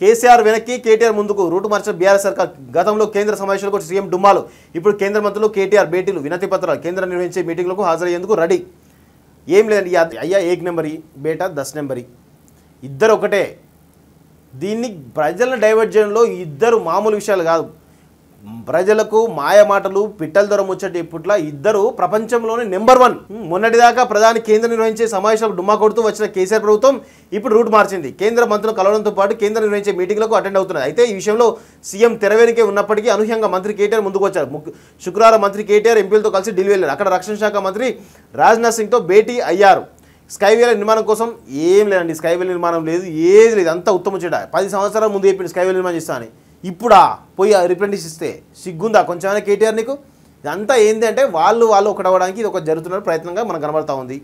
కేసీఆర్ వెనక్కి కేటీఆర్ ముందుకు రూటు మార్చిన బీఆర్ఎస్ సర్కార్ గతంలో కేంద్ర సమావేశాలకు సీఎం డుమ్మాలు ఇప్పుడు కేంద్ర మంత్రులు కేటీఆర్ భేటీలు వినతి పత్రాలు కేంద్రం నిర్వహించే మీటింగ్లకు హాజరయ్యేందుకు రెడీ ఏం లేదండి అయ్యా ఏక్ నెంబరి బేటా దస్ నెంబరి ఇద్దరు ఒకటే దీన్ని ప్రజలను డైవర్ట్ చేయడంలో ఇద్దరు మామూలు విషయాలు కాదు ప్రజలకు మాయమాటలు పిట్టల దొర ముచ్చటి ఇద్దరు ప్రపంచంలోనే నెంబర్ వన్ మొన్నటిదాకా ప్రధాని కేంద్ర నిర్వహించే సమావేశాలకు డుమ్మా కొడుతూ వచ్చిన కేసీఆర్ ప్రభుత్వం ఇప్పుడు రూట్ మార్చింది కేంద్ర మంత్రులు కలవడంతో పాటు కేంద్ర నిర్వహించే మీటింగ్లకు అటెండ్ అవుతున్నారు అయితే ఈ విషయంలో సీఎం తెరవేనికే ఉన్నప్పటికీ అనూహ్యంగా మంత్రి కేటీఆర్ ముందుకు వచ్చారు శుక్రవారం మంత్రి కేటీఆర్ ఎంపీలతో కలిసి ఢిల్లీ వెళ్ళారు అక్కడ రక్షణ శాఖ మంత్రి రాజ్నాథ్ సింగ్తో భేటీ అయ్యారు స్కైవేల నిర్మాణం కోసం ఏం లేదండి స్కైవేల నిర్మాణం లేదు ఏది లేదు అంతా ఉత్తమ చెడ పది సంవత్సరాల ముందు చెప్పింది స్కైవేల నిర్మాణం చేస్తామని ఇప్పుడా పోయి రిప్రజెంటేషన్ ఇస్తే సిగ్గుందా కొంచెమైనా కేటీఆర్ నీకు ఇదంతా ఏంటి అంటే వాళ్ళు వాళ్ళు అవ్వడానికి ఇది ఒక జరుగుతున్న ప్రయత్నంగా మనకు కనబడతా ఉంది